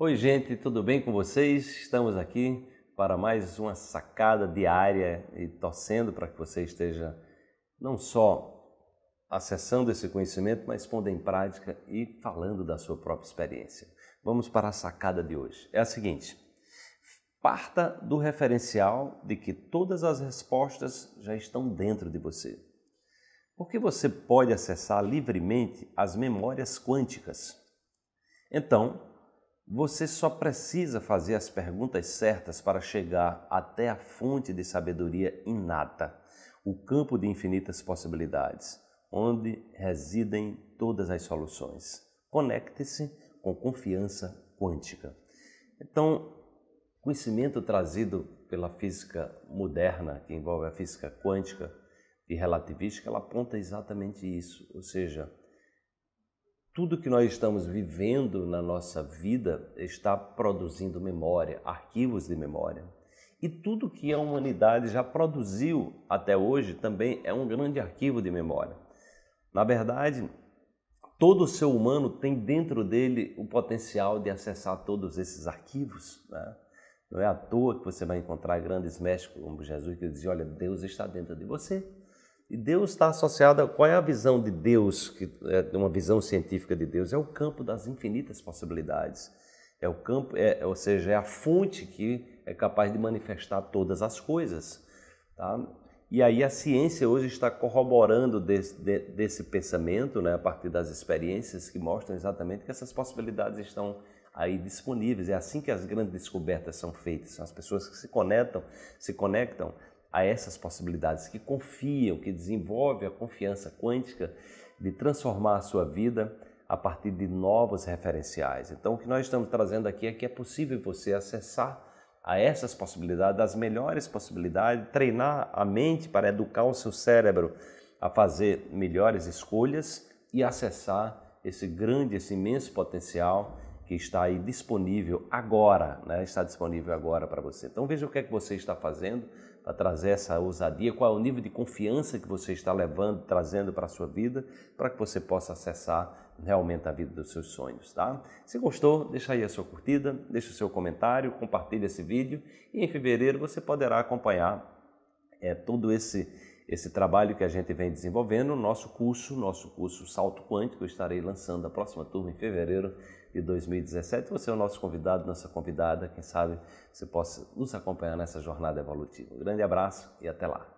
Oi, gente, tudo bem com vocês? Estamos aqui para mais uma sacada diária e torcendo para que você esteja não só acessando esse conhecimento, mas pondo em prática e falando da sua própria experiência. Vamos para a sacada de hoje. É a seguinte: parta do referencial de que todas as respostas já estão dentro de você. Porque você pode acessar livremente as memórias quânticas. Então, você só precisa fazer as perguntas certas para chegar até a fonte de sabedoria inata, o campo de infinitas possibilidades, onde residem todas as soluções. Conecte-se com confiança quântica. Então, conhecimento trazido pela física moderna, que envolve a física quântica e relativística, ela aponta exatamente isso, ou seja, tudo que nós estamos vivendo na nossa vida está produzindo memória, arquivos de memória. E tudo que a humanidade já produziu até hoje também é um grande arquivo de memória. Na verdade, todo ser humano tem dentro dele o potencial de acessar todos esses arquivos. Né? Não é à toa que você vai encontrar grandes mestres como Jesus que dizem: Olha, Deus está dentro de você. E Deus está associado a qual é a visão de Deus, que é uma visão científica de Deus? É o campo das infinitas possibilidades. É o campo, é, ou seja, é a fonte que é capaz de manifestar todas as coisas. Tá? E aí a ciência hoje está corroborando desse, de, desse pensamento, né, a partir das experiências que mostram exatamente que essas possibilidades estão aí disponíveis. É assim que as grandes descobertas são feitas. São as pessoas que se conectam, se conectam a essas possibilidades, que confiam, que desenvolvem a confiança quântica de transformar a sua vida a partir de novos referenciais. Então, o que nós estamos trazendo aqui é que é possível você acessar a essas possibilidades, as melhores possibilidades, treinar a mente para educar o seu cérebro a fazer melhores escolhas e acessar esse grande, esse imenso potencial que está aí disponível agora, né? está disponível agora para você. Então veja o que é que você está fazendo para trazer essa ousadia, qual é o nível de confiança que você está levando, trazendo para a sua vida, para que você possa acessar realmente a vida dos seus sonhos, tá? Se gostou, deixa aí a sua curtida, deixa o seu comentário, compartilhe esse vídeo e em fevereiro você poderá acompanhar é, todo esse esse trabalho que a gente vem desenvolvendo, nosso curso, nosso curso Salto Quântico, eu estarei lançando a próxima turma em fevereiro de 2017. Você é o nosso convidado, nossa convidada, quem sabe você possa nos acompanhar nessa jornada evolutiva. Um grande abraço e até lá.